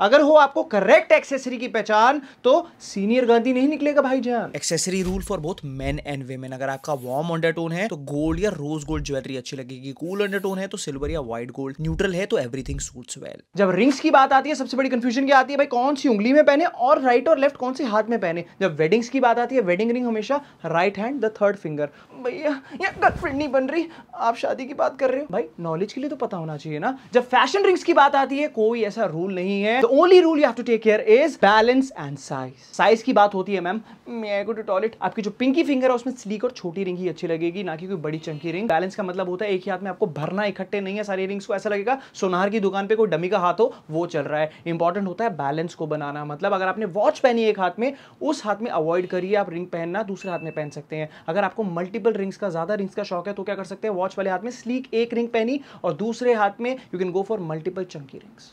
अगर हो आपको करेक्ट एक्सेसरी की पहचान तो सीनियर गांधी नहीं निकलेगा भाई जान accessory rule for both men and women अगर आपका वार्म अंडरटोन है तो गोल्ड या रोज गोल्ड ज्वेलरी अच्छी लगेगी कूल अंडरटोन है तो सिल्वर या व्हाइट गोल्ड न्यूट्रल है तो एवरीथिंग सूट्स वेल जब रिंग्स की बात आती है सबसे बड़ी कंफ्यूजन क्या आती है भाई कौन सी उंगली में पहने और राइट और लेफ्ट कौन से हाथ में पहने जब वेडिंग्स की बात आती है वेडिंग रिंग हमेशा right hand the third finger भैया गर्लफ्रेंड नहीं बन रही आप शादी की बात कर रहे हो भाई नॉलेज के लिए तो पता होना चाहिए ना जब फैशन रिंग्स की बात आती है कोई ऐसा रूल नहीं है the only rule you have to take care is balance and size size की बात होती है मैम मैं गो टू टॉयलेट आपकी जो पिंकी फिंगर है उसमें स्लीक और छोटी रिंग ही अच्छी लगेगी ना कि कोई बड़ी चंकी रिंग बैलेंस का मतलब होता है एक ही हाथ में आपको भरना इकट्ठे नहीं है सारी रिंग्स को ऐसा लगेगा सोनार की दुकान पे कोई डमी का हाथ हो वो चल रहा है इंपॉर्टेंट होता है बैलेंस को बनाना मतलब अगर आपने वॉच पहनी एक हाथ में उस हाथ में अवॉइड करिए आप रिंग पहनना दूसरे हाथ में पहन सकते हैं अगर आपको मल्टीपल रिंग्स का ज्यादा रिंग्स का शौक है तो क्या कर सकते हैं वॉच वाले हाथ में स्लीक एक रिंग पहनी और दूसरे हाथ में you can go for multiple chunky rings